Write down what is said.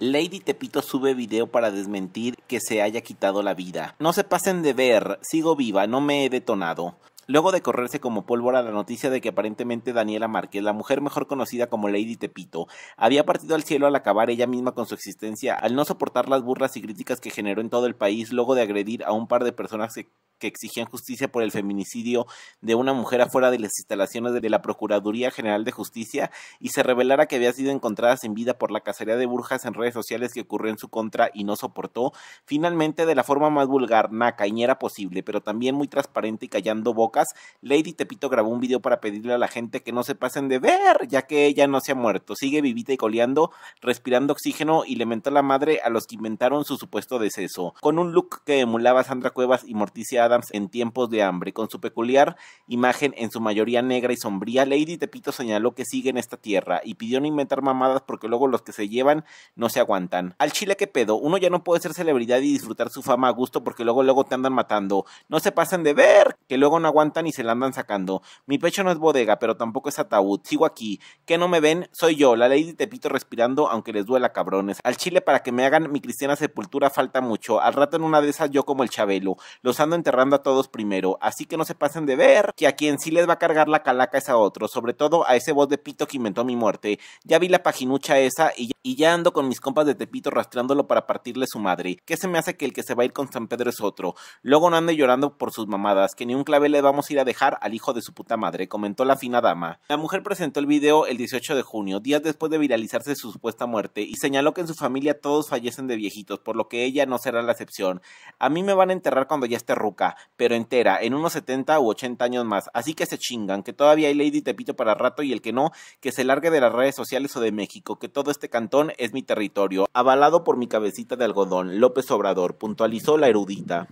Lady Tepito sube video para desmentir que se haya quitado la vida. No se pasen de ver, sigo viva, no me he detonado. Luego de correrse como pólvora la noticia de que aparentemente Daniela Márquez, la mujer mejor conocida como Lady Tepito, había partido al cielo al acabar ella misma con su existencia al no soportar las burlas y críticas que generó en todo el país luego de agredir a un par de personas que que exigían justicia por el feminicidio de una mujer afuera de las instalaciones de la Procuraduría General de Justicia y se revelara que había sido encontrada sin vida por la cacería de burjas en redes sociales que ocurrió en su contra y no soportó, finalmente de la forma más vulgar, naca y era posible, pero también muy transparente y callando bocas, Lady Tepito grabó un video para pedirle a la gente que no se pasen de ver, ya que ella no se ha muerto, sigue vivita y coleando, respirando oxígeno y lamentó a la madre a los que inventaron su supuesto deceso, con un look que emulaba a Sandra Cuevas y Morticia en tiempos de hambre. Con su peculiar imagen en su mayoría negra y sombría, Lady Tepito señaló que sigue en esta tierra y pidió no inventar mamadas porque luego los que se llevan no se aguantan. Al chile que pedo, uno ya no puede ser celebridad y disfrutar su fama a gusto porque luego luego te andan matando. No se pasen de ver, que luego no aguantan y se la andan sacando. Mi pecho no es bodega, pero tampoco es ataúd. Sigo aquí. que no me ven? Soy yo, la Lady Tepito respirando aunque les duela cabrones. Al chile para que me hagan mi cristiana sepultura falta mucho. Al rato en una de esas yo como el Chabelo. Los ando enterrando a todos primero, así que no se pasen de ver que a quien sí les va a cargar la calaca es a otro, sobre todo a ese voz de pito que inventó mi muerte. Ya vi la paginucha esa y, ya ando con mis compas de Tepito rastreándolo para partirle su madre. ¿Qué se me hace que el que se va a ir con San Pedro es otro? Luego no ande llorando por sus mamadas, que ni un clave le vamos a ir a dejar al hijo de su puta madre, comentó la fina dama. La mujer presentó el video el 18 de junio, días después de viralizarse su supuesta muerte, y señaló que en su familia todos fallecen de viejitos, por lo que ella no será la excepción. A mí me van a enterrar cuando ya esté ruca pero entera, en unos 70 u 80 años más. Así que se chingan, que todavía hay Lady Tepito para rato y el que no, que se largue de las redes sociales o de México, que todo este cantón es mi territorio, avalado por mi cabecita de algodón, López Obrador, puntualizó la erudita.